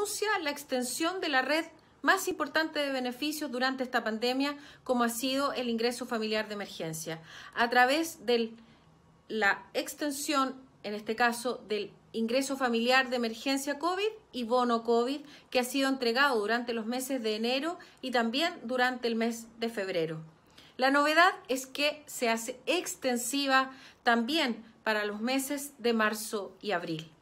anuncia la extensión de la red más importante de beneficios durante esta pandemia, como ha sido el ingreso familiar de emergencia, a través de la extensión, en este caso, del ingreso familiar de emergencia COVID y bono COVID, que ha sido entregado durante los meses de enero y también durante el mes de febrero. La novedad es que se hace extensiva también para los meses de marzo y abril.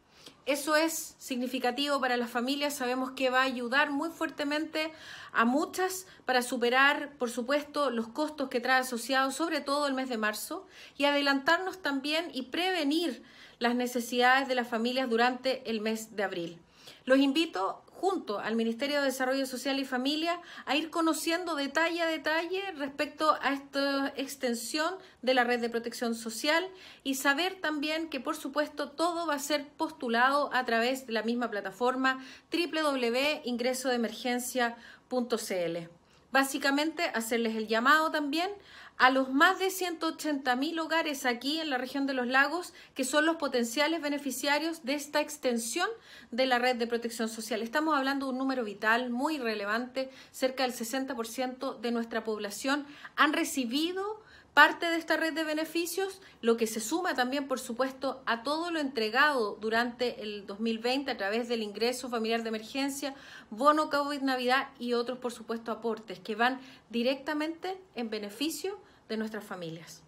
Eso es significativo para las familias, sabemos que va a ayudar muy fuertemente a muchas para superar, por supuesto, los costos que trae asociado, sobre todo el mes de marzo, y adelantarnos también y prevenir las necesidades de las familias durante el mes de abril. Los invito junto al Ministerio de Desarrollo Social y Familia a ir conociendo detalle a detalle respecto a esta extensión de la red de protección social y saber también que por supuesto todo va a ser postulado a través de la misma plataforma www.ingresodemergencia.cl básicamente hacerles el llamado también a los más de mil hogares aquí en la región de los lagos que son los potenciales beneficiarios de esta extensión de la red de protección social. Estamos hablando de un número vital muy relevante, cerca del 60% de nuestra población han recibido parte de esta red de beneficios, lo que se suma también, por supuesto, a todo lo entregado durante el 2020 a través del ingreso familiar de emergencia, bono COVID Navidad y otros, por supuesto, aportes que van directamente en beneficio de nuestras familias.